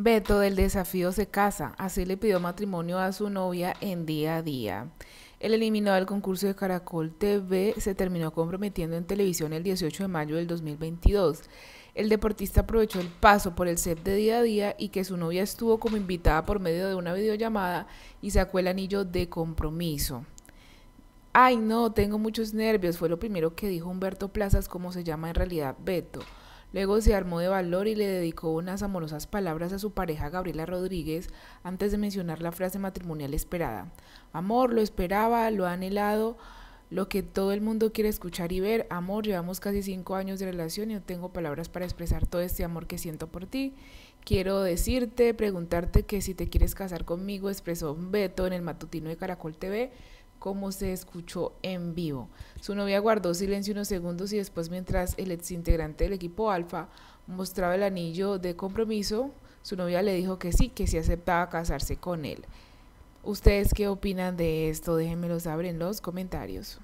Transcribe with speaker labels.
Speaker 1: Beto del desafío se casa, así le pidió matrimonio a su novia en día a día. El eliminado del concurso de Caracol TV se terminó comprometiendo en televisión el 18 de mayo del 2022. El deportista aprovechó el paso por el set de día a día y que su novia estuvo como invitada por medio de una videollamada y sacó el anillo de compromiso. Ay no, tengo muchos nervios, fue lo primero que dijo Humberto Plazas, como se llama en realidad Beto. Luego se armó de valor y le dedicó unas amorosas palabras a su pareja Gabriela Rodríguez antes de mencionar la frase matrimonial esperada. Amor, lo esperaba, lo ha anhelado, lo que todo el mundo quiere escuchar y ver. Amor, llevamos casi cinco años de relación y no tengo palabras para expresar todo este amor que siento por ti. Quiero decirte, preguntarte que si te quieres casar conmigo, expresó Beto en el matutino de Caracol TV como se escuchó en vivo. Su novia guardó silencio unos segundos y después mientras el exintegrante del equipo Alfa mostraba el anillo de compromiso, su novia le dijo que sí, que sí aceptaba casarse con él. ¿Ustedes qué opinan de esto? Déjenmelo saber en los comentarios.